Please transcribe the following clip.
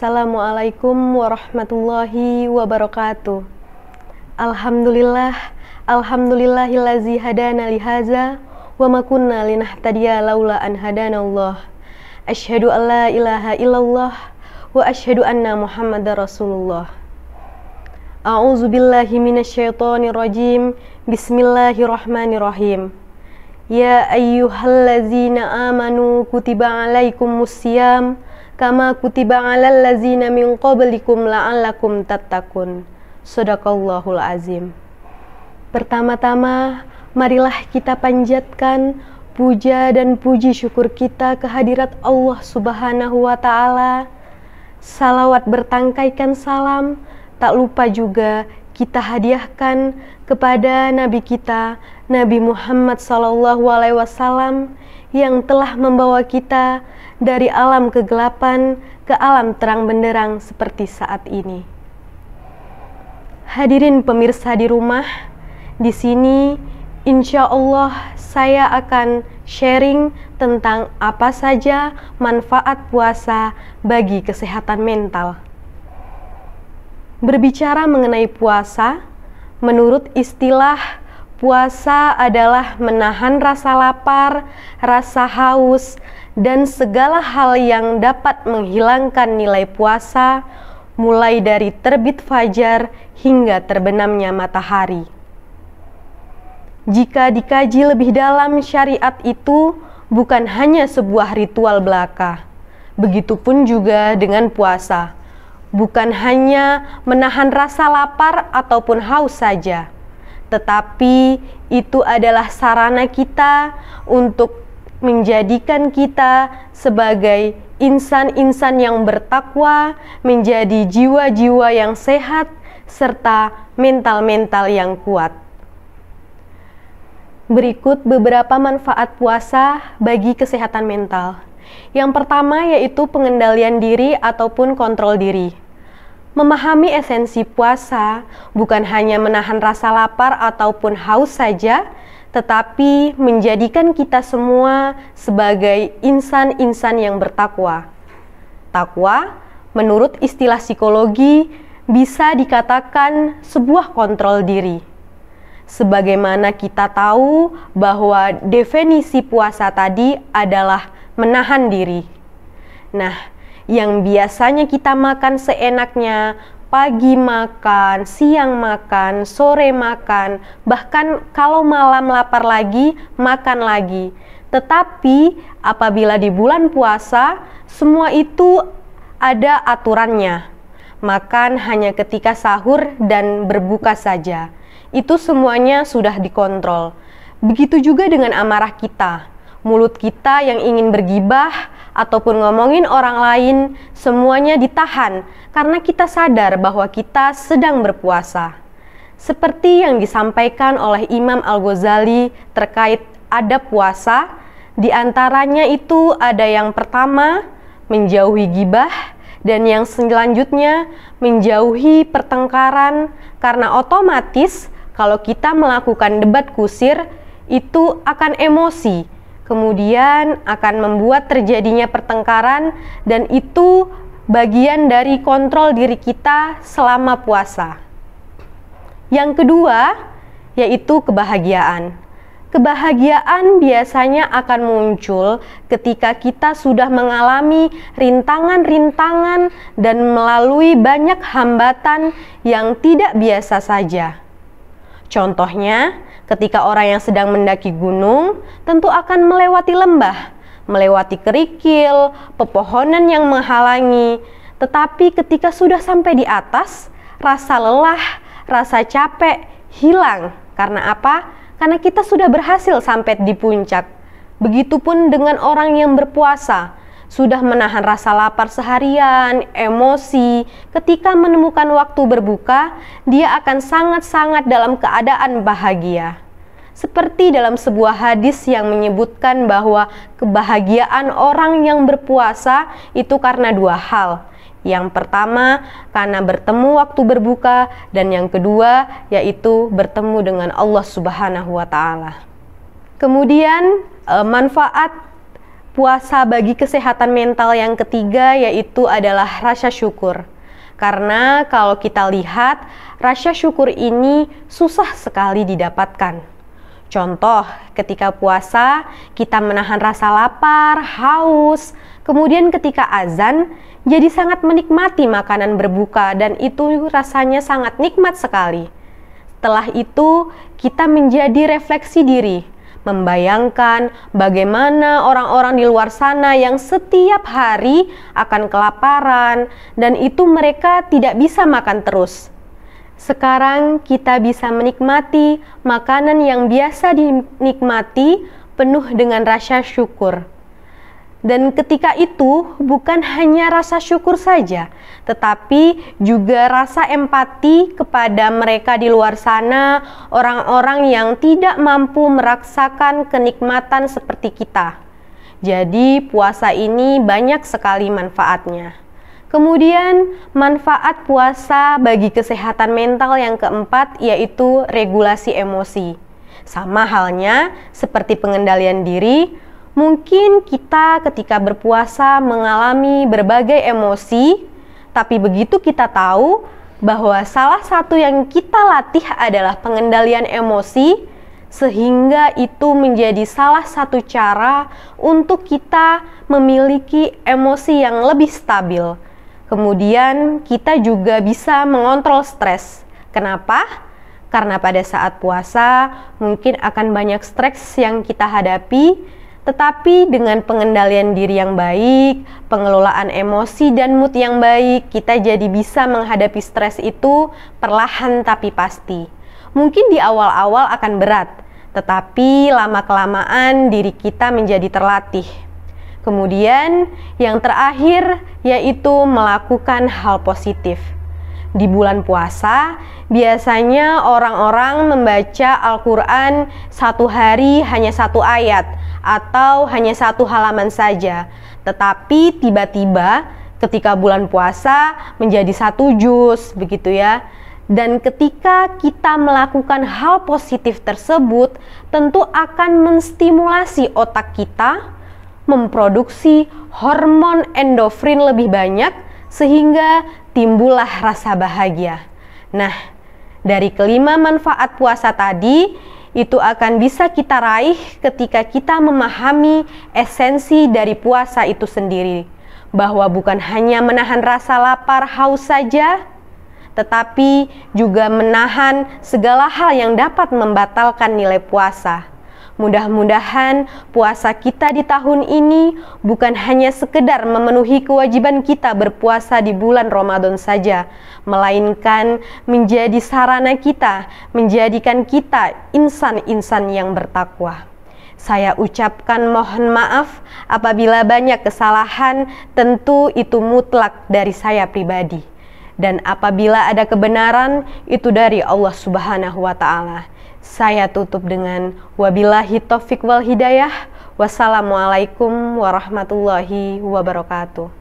Assalamualaikum warahmatullahi wabarakatuh. Alhamdulillah, alhamdulillahillazi hadana lihaza wa ma kunna linahtadiya laula an hadana Allah. Asyhadu an la ilaha illallah wa asyhadu anna Muhammadar Rasulullah. A'udzu billahi minasyaitonir rajim. Bismillahirrahmanirrahim. Ya ayyuhallazina amanu kutiba alaikumus siyam kama kutiba 'alal lazina min qablikum la'allakum tattaqun. Sadaqallahul azim. Pertama-tama, marilah kita panjatkan puja dan puji syukur kita kehadirat Allah Subhanahu wa taala. Salawat bertangkaikan salam, tak lupa juga kita hadiahkan kepada nabi kita Nabi Muhammad sallallahu alaihi wasallam yang telah membawa kita dari alam kegelapan ke alam terang benderang seperti saat ini. Hadirin pemirsa di rumah, di sini insya Allah saya akan sharing tentang apa saja manfaat puasa bagi kesehatan mental. Berbicara mengenai puasa, menurut istilah Puasa adalah menahan rasa lapar, rasa haus, dan segala hal yang dapat menghilangkan nilai puasa, mulai dari terbit fajar hingga terbenamnya matahari. Jika dikaji lebih dalam, syariat itu bukan hanya sebuah ritual belaka. Begitupun juga dengan puasa, bukan hanya menahan rasa lapar ataupun haus saja tetapi itu adalah sarana kita untuk menjadikan kita sebagai insan-insan yang bertakwa, menjadi jiwa-jiwa yang sehat, serta mental-mental yang kuat. Berikut beberapa manfaat puasa bagi kesehatan mental. Yang pertama yaitu pengendalian diri ataupun kontrol diri. Memahami esensi puasa bukan hanya menahan rasa lapar ataupun haus saja, tetapi menjadikan kita semua sebagai insan-insan yang bertakwa. Takwa, menurut istilah psikologi, bisa dikatakan sebuah kontrol diri. Sebagaimana kita tahu bahwa definisi puasa tadi adalah menahan diri. Nah, yang biasanya kita makan seenaknya, pagi makan, siang makan, sore makan, bahkan kalau malam lapar lagi, makan lagi. Tetapi apabila di bulan puasa, semua itu ada aturannya. Makan hanya ketika sahur dan berbuka saja. Itu semuanya sudah dikontrol. Begitu juga dengan amarah kita. Mulut kita yang ingin bergibah ataupun ngomongin orang lain, semuanya ditahan karena kita sadar bahwa kita sedang berpuasa. Seperti yang disampaikan oleh Imam Al-Ghazali terkait ada puasa, di antaranya itu ada yang pertama menjauhi gibah dan yang selanjutnya menjauhi pertengkaran karena otomatis kalau kita melakukan debat kusir itu akan emosi kemudian akan membuat terjadinya pertengkaran dan itu bagian dari kontrol diri kita selama puasa. Yang kedua yaitu kebahagiaan. Kebahagiaan biasanya akan muncul ketika kita sudah mengalami rintangan-rintangan dan melalui banyak hambatan yang tidak biasa saja. Contohnya, Ketika orang yang sedang mendaki gunung tentu akan melewati lembah, melewati kerikil, pepohonan yang menghalangi. Tetapi ketika sudah sampai di atas, rasa lelah, rasa capek hilang. Karena apa? Karena kita sudah berhasil sampai di puncak. Begitupun dengan orang yang berpuasa sudah menahan rasa lapar seharian, emosi. Ketika menemukan waktu berbuka, dia akan sangat-sangat dalam keadaan bahagia. Seperti dalam sebuah hadis yang menyebutkan bahwa kebahagiaan orang yang berpuasa itu karena dua hal. Yang pertama, karena bertemu waktu berbuka, dan yang kedua yaitu bertemu dengan Allah Subhanahu wa Ta'ala. Kemudian, eh, manfaat Puasa bagi kesehatan mental yang ketiga yaitu adalah rasa syukur. Karena kalau kita lihat, rasa syukur ini susah sekali didapatkan. Contoh, ketika puasa, kita menahan rasa lapar, haus. Kemudian ketika azan, jadi sangat menikmati makanan berbuka dan itu rasanya sangat nikmat sekali. Setelah itu, kita menjadi refleksi diri membayangkan bagaimana orang-orang di luar sana yang setiap hari akan kelaparan dan itu mereka tidak bisa makan terus. Sekarang kita bisa menikmati makanan yang biasa dinikmati penuh dengan rasa syukur. Dan ketika itu bukan hanya rasa syukur saja, tetapi juga rasa empati kepada mereka di luar sana, orang-orang yang tidak mampu merasakan kenikmatan seperti kita. Jadi, puasa ini banyak sekali manfaatnya. Kemudian, manfaat puasa bagi kesehatan mental yang keempat yaitu regulasi emosi. Sama halnya seperti pengendalian diri, Mungkin kita ketika berpuasa mengalami berbagai emosi, tapi begitu kita tahu bahwa salah satu yang kita latih adalah pengendalian emosi, sehingga itu menjadi salah satu cara untuk kita memiliki emosi yang lebih stabil. Kemudian, kita juga bisa mengontrol stres. Kenapa? Karena pada saat puasa mungkin akan banyak stres yang kita hadapi, tetapi dengan pengendalian diri yang baik, pengelolaan emosi dan mood yang baik, kita jadi bisa menghadapi stres itu perlahan tapi pasti. Mungkin di awal-awal akan berat, tetapi lama-kelamaan diri kita menjadi terlatih. Kemudian, yang terakhir yaitu melakukan hal positif di bulan puasa, biasanya orang-orang membaca Al-Quran satu hari hanya satu ayat atau hanya satu halaman saja. Tetapi tiba-tiba ketika bulan puasa menjadi satu juz begitu ya. Dan ketika kita melakukan hal positif tersebut, tentu akan menstimulasi otak kita memproduksi hormon endorfin lebih banyak sehingga timbullah rasa bahagia. Nah, dari kelima manfaat puasa tadi, itu akan bisa kita raih ketika kita memahami esensi dari puasa itu sendiri, bahwa bukan hanya menahan rasa lapar haus saja, tetapi juga menahan segala hal yang dapat membatalkan nilai puasa. Mudah-mudahan puasa kita di tahun ini bukan hanya sekedar memenuhi kewajiban kita berpuasa di bulan Ramadan saja, melainkan menjadi sarana kita menjadikan kita insan-insan yang bertakwa. Saya ucapkan mohon maaf apabila banyak kesalahan, tentu itu mutlak dari saya pribadi. Dan apabila ada kebenaran, itu dari Allah Subhanahu wa Ta'ala. Saya tutup dengan wabillahi taufik wal hidayah. Wassalamualaikum warahmatullahi wabarakatuh.